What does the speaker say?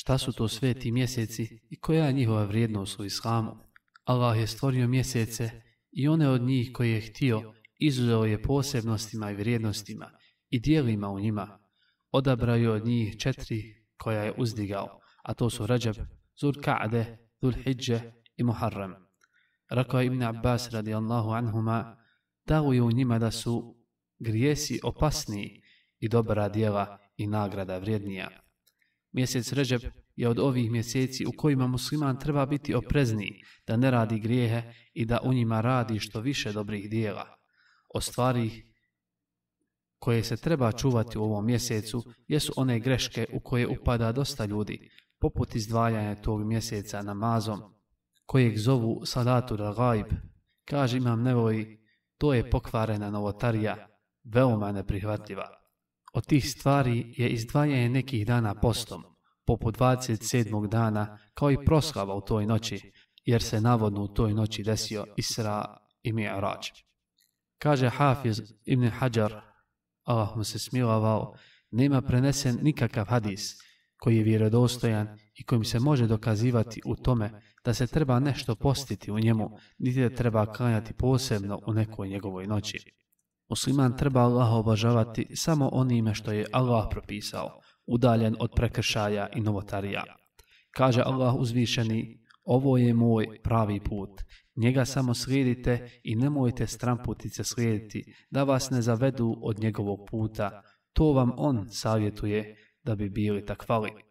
Šta su to sveti mjeseci i koja je njihova vrijednost u islamu? Allah je stvorio mjesece i one od njih koje je htio izuzeo je posebnostima i vrijednostima i dijelima u njima. Odabrao je od njih četiri koja je uzdigao, a to su Rajab, Zulka'de, Zulhidje i Muharram. Rako je Ibn Abbas Allahu anhuma, dao je u njima da su grijesi opasniji i dobra djela i nagrada vrijednija. Mjesec Ređeb je od ovih mjeseci u kojima musliman treba biti oprezniji da ne radi grijehe i da u njima radi što više dobrih dijela. O stvari koje se treba čuvati u ovom mjesecu jesu one greške u koje upada dosta ljudi, poput izdvajanja tog mjeseca namazom, kojeg zovu salatu ragaib. Kaže imam nevoj, to je pokvarena novotarija, veoma neprihvatljiva. Od tih stvari je izdvajanje nekih dana postom, poput 27. dana, kao i proslava u toj noći, jer se navodno u toj noći desio Isra i Mi'raj. Kaže Hafiz ibn Hajar, Allah mu se smilovao, nema prenesen nikakav hadis koji je vjerodostojan i kojim se može dokazivati u tome da se treba nešto postiti u njemu, niti da treba klanjati posebno u nekoj njegovoj noći. Musliman treba Allaha obožavati samo onime što je Allah propisao, udaljen od prekršaja i novotarija. Kaže Allah uzvišeni, ovo je moj pravi put. Njega samo slijedite i nemojte stramputice slijediti, da vas ne zavedu od njegovog puta. To vam on savjetuje da bi bili takvali.